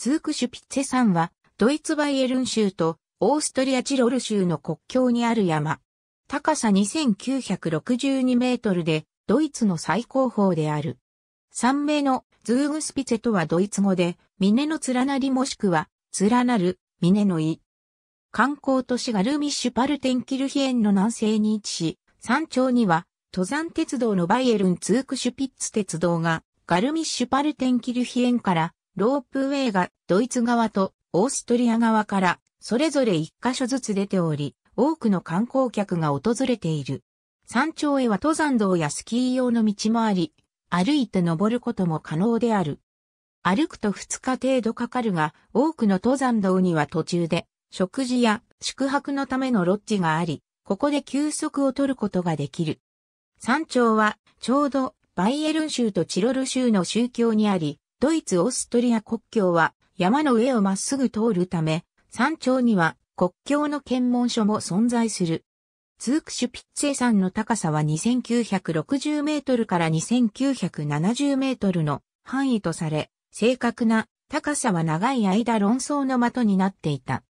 ツークシュピッツェ山は、ドイツバイエルン州とオーストリアチロル州の国境にある山。高さ2962メートルで、ドイツの最高峰である。山名のズーグスピツェとはドイツ語で、峰の連なりもしくは、連なる、峰の井。観光都市ガルミッシュパルテンキルヒエンの南西に位置し、山頂には、登山鉄道のバイエルンツークシュピッツ鉄道が、ガルミッシュパルテンキルヒエンからロープウェイがドイツ側とオーストリア側からそれぞれ1箇所ずつ出ており、多くの観光客が訪れている。山頂へは登山道やスキー用の道もあり、歩いて登ることも可能である。歩くと2日程度かかるが、多くの登山道には途中で、食事や宿泊のためのロッジがあり、ここで休息を取ることができる。山頂は、ちょうど、バイエルン州とチロル州の宗教にあり、ドイツ・オーストリア国境は山の上をまっすぐ通るため、山頂には国境の検問所も存在する。ツークシュピッツェ山の高さは2960メートルから2970メートルの範囲とされ、正確な高さは長い間論争の的になっていた。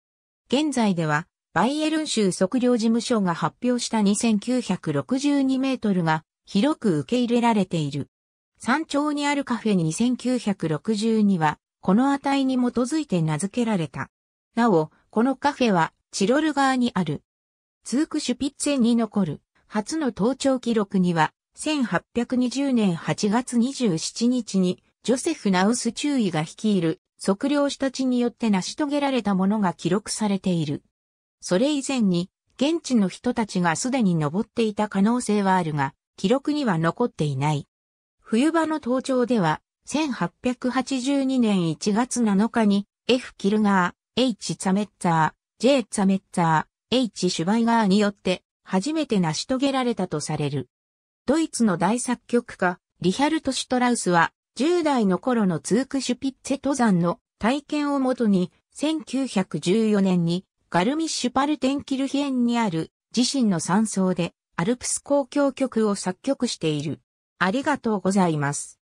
現在では、バイエルン州測量事務所が発表した2962メートルが広く受け入れられている。山頂にあるカフェに2962は、この値に基づいて名付けられた。なお、このカフェは、チロル側にある。ツークシュピッツェに残る、初の登頂記録には、1820年8月27日に、ジョセフ・ナウス中尉が率いる、測量士たちによって成し遂げられたものが記録されている。それ以前に、現地の人たちがすでに登っていた可能性はあるが、記録には残っていない。冬場の登頂では、1882年1月7日に、F. キルガー、H. ザメッツァー、J. ザメッツァー、H. シュバイガーによって、初めて成し遂げられたとされる。ドイツの大作曲家、リヒャルト・シュトラウスは、10代の頃のツークシュピッツェ登山の体験をもとに、1914年にガルミッシュパルテンキルヒエンにある自身の山荘でアルプス交響曲を作曲している。ありがとうございます。